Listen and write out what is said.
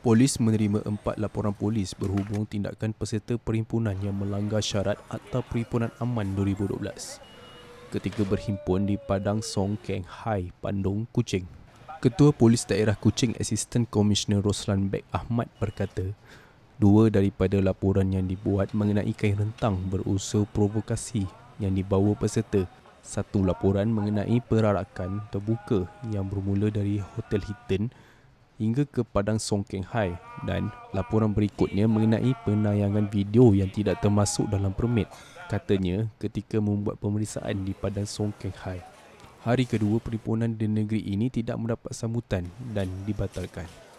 Polis menerima empat laporan polis berhubung tindakan peserta perhimpunan yang melanggar syarat Akta Perhimpunan Aman 2012 ketika berhimpun di Padang Song Keng Hai, Bandung, Kuching. Ketua Polis Daerah Kuching Assistant Commissioner Roslan Beg Ahmad berkata, dua daripada laporan yang dibuat mengenai kain rentang berusaha provokasi yang dibawa peserta. Satu laporan mengenai perarakan terbuka yang bermula dari Hotel Hitten hingga ke Padang Songkeng Hai dan laporan berikutnya mengenai penayangan video yang tidak termasuk dalam permit katanya ketika membuat pemeriksaan di Padang Songkeng Hai Hari kedua perhimpunan di negeri ini tidak mendapat sambutan dan dibatalkan.